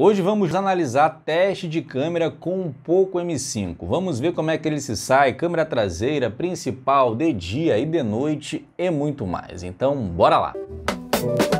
Hoje vamos analisar teste de câmera com um Poco M5. Vamos ver como é que ele se sai, câmera traseira, principal, de dia e de noite e muito mais. Então, bora lá! Música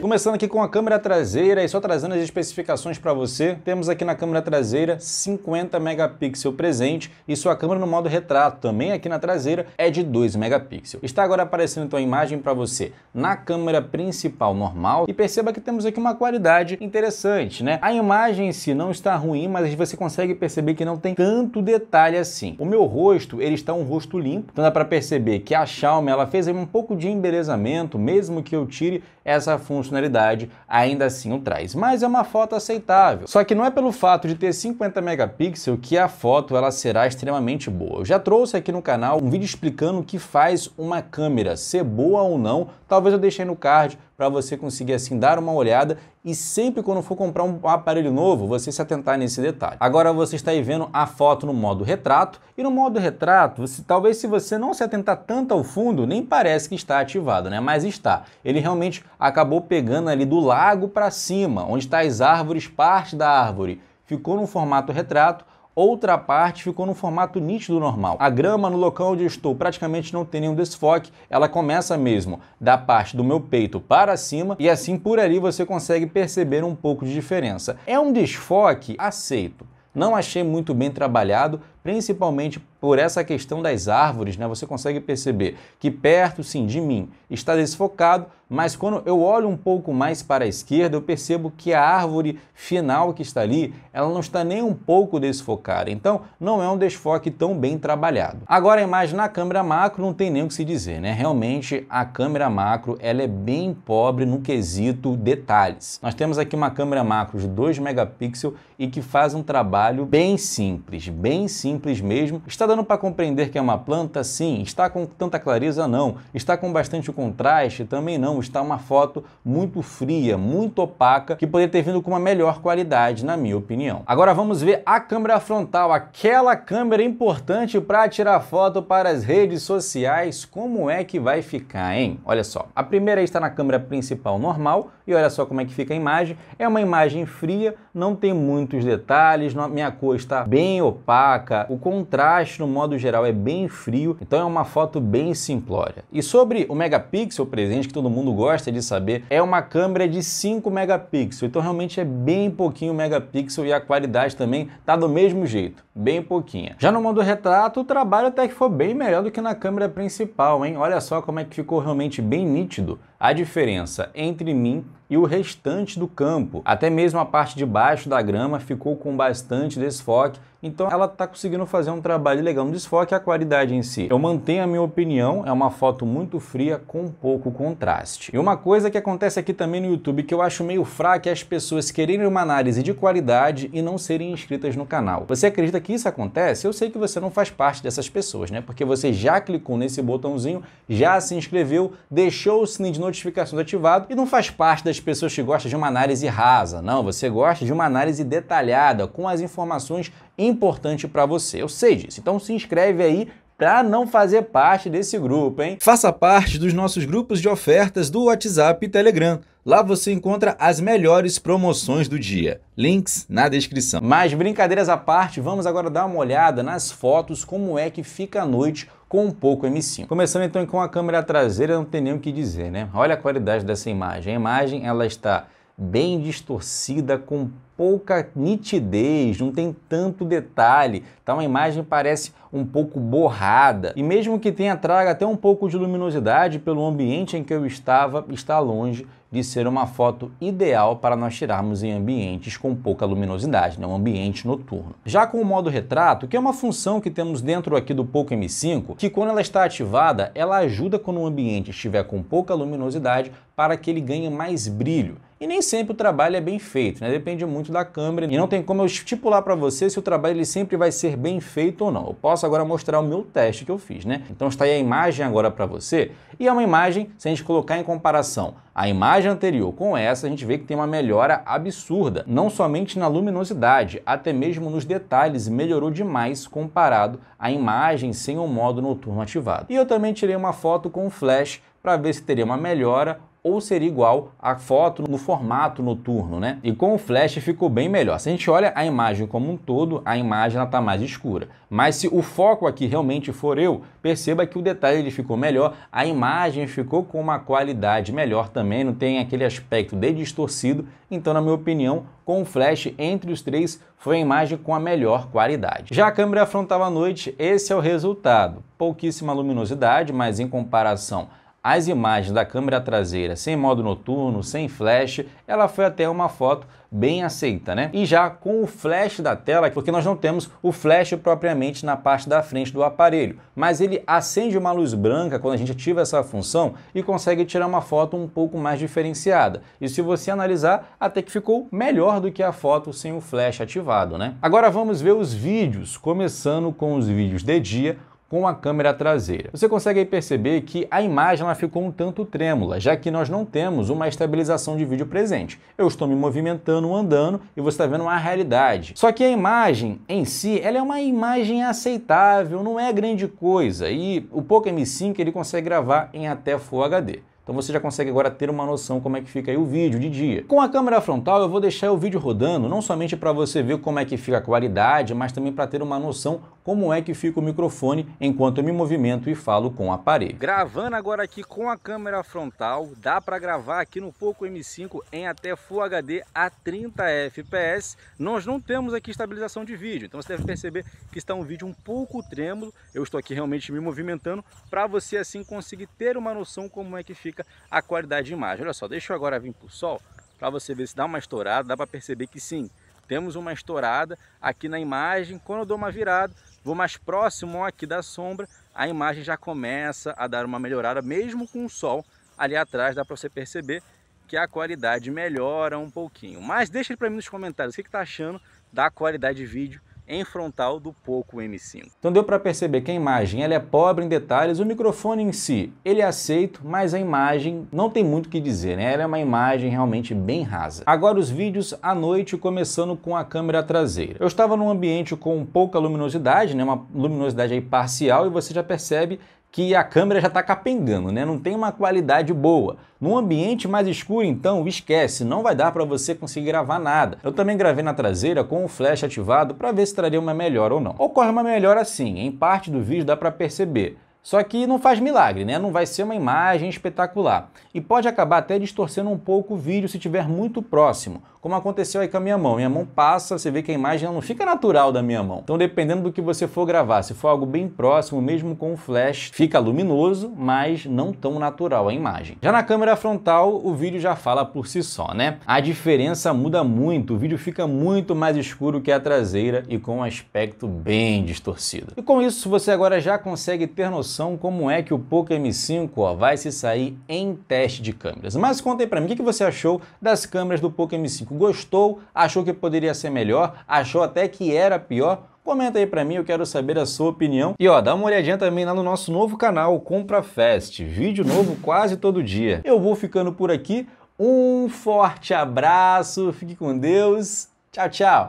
Começando aqui com a câmera traseira e só trazendo as especificações para você, temos aqui na câmera traseira 50 megapixels presente e sua câmera no modo retrato também aqui na traseira é de 2 megapixels. Está agora aparecendo então a imagem para você na câmera principal normal e perceba que temos aqui uma qualidade interessante, né? A imagem em si não está ruim, mas você consegue perceber que não tem tanto detalhe assim. O meu rosto, ele está um rosto limpo, então dá para perceber que a Xiaomi ela fez um pouco de embelezamento, mesmo que eu tire essa funcionalidade ainda assim o traz. Mas é uma foto aceitável. Só que não é pelo fato de ter 50 megapixels que a foto ela será extremamente boa. Eu já trouxe aqui no canal um vídeo explicando o que faz uma câmera, ser boa ou não. Talvez eu deixei no card para você conseguir assim dar uma olhada e sempre quando for comprar um aparelho novo, você se atentar nesse detalhe. Agora você está aí vendo a foto no modo retrato e no modo retrato, você, talvez se você não se atentar tanto ao fundo, nem parece que está ativado, né? Mas está. Ele realmente acabou pegando ali do lago para cima, onde está as árvores, parte da árvore ficou no formato retrato outra parte ficou no formato nítido normal. A grama no local onde eu estou praticamente não tem nenhum desfoque, ela começa mesmo da parte do meu peito para cima e assim por ali você consegue perceber um pouco de diferença. É um desfoque aceito. Não achei muito bem trabalhado, principalmente por essa questão das árvores, né? Você consegue perceber que perto, sim, de mim está desfocado, mas quando eu olho um pouco mais para a esquerda, eu percebo que a árvore final que está ali, ela não está nem um pouco desfocada. Então, não é um desfoque tão bem trabalhado. Agora, a imagem na câmera macro não tem nem o que se dizer, né? Realmente, a câmera macro, ela é bem pobre no quesito detalhes. Nós temos aqui uma câmera macro de 2 megapixels e que faz um trabalho bem simples, bem simples simples mesmo. Está dando para compreender que é uma planta? Sim. Está com tanta clareza? Não. Está com bastante contraste? Também não. Está uma foto muito fria, muito opaca, que poderia ter vindo com uma melhor qualidade, na minha opinião. Agora vamos ver a câmera frontal, aquela câmera importante para tirar foto para as redes sociais. Como é que vai ficar, hein? Olha só. A primeira está na câmera principal normal e olha só como é que fica a imagem. É uma imagem fria, não tem muitos detalhes, minha cor está bem opaca, o contraste, no modo geral, é bem frio, então é uma foto bem simplória. E sobre o megapixel presente, que todo mundo gosta de saber, é uma câmera de 5 megapixels, então realmente é bem pouquinho megapixel e a qualidade também tá do mesmo jeito, bem pouquinha. Já no modo retrato, o trabalho até que foi bem melhor do que na câmera principal, hein? Olha só como é que ficou realmente bem nítido a diferença entre mim e o restante do campo. Até mesmo a parte de baixo da grama ficou com bastante desfoque, então ela está conseguindo conseguindo fazer um trabalho legal, um desfoque a qualidade em si. Eu mantenho a minha opinião, é uma foto muito fria com pouco contraste. E uma coisa que acontece aqui também no YouTube que eu acho meio fraca é as pessoas quererem uma análise de qualidade e não serem inscritas no canal. Você acredita que isso acontece? Eu sei que você não faz parte dessas pessoas, né? Porque você já clicou nesse botãozinho, já se inscreveu, deixou o sininho de notificações ativado e não faz parte das pessoas que gostam de uma análise rasa. Não, você gosta de uma análise detalhada, com as informações importante para você. Eu sei disso, então se inscreve aí para não fazer parte desse grupo, hein? Faça parte dos nossos grupos de ofertas do WhatsApp e Telegram. Lá você encontra as melhores promoções do dia. Links na descrição. Mas brincadeiras à parte, vamos agora dar uma olhada nas fotos como é que fica a noite com um pouco M5. Começando então com a câmera traseira, não tem nem o que dizer, né? Olha a qualidade dessa imagem. A imagem ela está bem distorcida, com pouca nitidez, não tem tanto detalhe, tá? Uma imagem parece um pouco borrada. E mesmo que tenha traga até um pouco de luminosidade pelo ambiente em que eu estava, está longe de ser uma foto ideal para nós tirarmos em ambientes com pouca luminosidade, né? um ambiente noturno. Já com o modo retrato, que é uma função que temos dentro aqui do Poco M5, que quando ela está ativada, ela ajuda quando o ambiente estiver com pouca luminosidade para que ele ganhe mais brilho. E nem sempre o trabalho é bem feito, né? Depende muito da câmera e não tem como eu estipular para você se o trabalho ele sempre vai ser bem feito ou não. Eu posso agora mostrar o meu teste que eu fiz, né? Então está aí a imagem agora para você e é uma imagem, se a gente colocar em comparação a imagem anterior com essa, a gente vê que tem uma melhora absurda, não somente na luminosidade, até mesmo nos detalhes, melhorou demais comparado à imagem sem o modo noturno ativado. E eu também tirei uma foto com flash para ver se teria uma melhora ou ser igual a foto no formato noturno, né? E com o flash ficou bem melhor. Se a gente olha a imagem como um todo, a imagem está mais escura. Mas se o foco aqui realmente for eu, perceba que o detalhe ele ficou melhor, a imagem ficou com uma qualidade melhor também, não tem aquele aspecto de distorcido. Então, na minha opinião, com o flash entre os três foi a imagem com a melhor qualidade. Já a câmera frontal à noite, esse é o resultado. Pouquíssima luminosidade, mas em comparação as imagens da câmera traseira sem modo noturno, sem flash, ela foi até uma foto bem aceita, né? E já com o flash da tela, porque nós não temos o flash propriamente na parte da frente do aparelho, mas ele acende uma luz branca quando a gente ativa essa função e consegue tirar uma foto um pouco mais diferenciada. E se você analisar, até que ficou melhor do que a foto sem o flash ativado, né? Agora vamos ver os vídeos, começando com os vídeos de dia, com a câmera traseira. Você consegue perceber que a imagem ela ficou um tanto trêmula, já que nós não temos uma estabilização de vídeo presente. Eu estou me movimentando, andando e você está vendo a realidade. Só que a imagem em si, ela é uma imagem aceitável, não é grande coisa. E o Poco M5 ele consegue gravar em até Full HD. Então você já consegue agora ter uma noção como é que fica aí o vídeo de dia. Com a câmera frontal eu vou deixar o vídeo rodando, não somente para você ver como é que fica a qualidade, mas também para ter uma noção como é que fica o microfone enquanto eu me movimento e falo com o aparelho. Gravando agora aqui com a câmera frontal, dá para gravar aqui no Poco M5 em até Full HD a 30 fps. Nós não temos aqui estabilização de vídeo, então você deve perceber que está um vídeo um pouco trêmulo. Eu estou aqui realmente me movimentando para você assim conseguir ter uma noção como é que fica fica a qualidade de imagem. Olha só, deixa eu agora vir para o sol para você ver se dá uma estourada, dá para perceber que sim, temos uma estourada aqui na imagem. Quando eu dou uma virada, vou mais próximo aqui da sombra, a imagem já começa a dar uma melhorada, mesmo com o sol ali atrás, dá para você perceber que a qualidade melhora um pouquinho. Mas deixa para mim nos comentários o que está achando da qualidade de vídeo em frontal do Poco M5. Então deu para perceber que a imagem ela é pobre em detalhes, o microfone em si ele é aceito, mas a imagem não tem muito o que dizer, né? ela é uma imagem realmente bem rasa. Agora os vídeos à noite, começando com a câmera traseira. Eu estava num ambiente com pouca luminosidade, né? uma luminosidade aí parcial, e você já percebe que a câmera já está capengando, né? Não tem uma qualidade boa. Num ambiente mais escuro, então, esquece, não vai dar para você conseguir gravar nada. Eu também gravei na traseira com o flash ativado para ver se traria uma melhor ou não. Ocorre uma melhor assim, em parte do vídeo dá para perceber. Só que não faz milagre, né? Não vai ser uma imagem espetacular. E pode acabar até distorcendo um pouco o vídeo se estiver muito próximo, como aconteceu aí com a minha mão. Minha mão passa, você vê que a imagem não fica natural da minha mão. Então, dependendo do que você for gravar, se for algo bem próximo, mesmo com o flash, fica luminoso, mas não tão natural a imagem. Já na câmera frontal, o vídeo já fala por si só, né? A diferença muda muito, o vídeo fica muito mais escuro que a traseira e com um aspecto bem distorcido. E com isso, você agora já consegue ter noção discussão como é que o Poco M5 ó, vai se sair em teste de câmeras. Mas conta aí pra mim, o que, você achou das câmeras do Poco M5? Gostou? Achou que poderia ser melhor? Achou até que era pior? Comenta aí pra mim, eu quero saber a sua opinião. E ó, dá uma olhadinha também lá no nosso novo canal, Compra Fest. Vídeo novo quase todo dia. Eu vou ficando por aqui. Um forte abraço, fique com Deus. Tchau, tchau.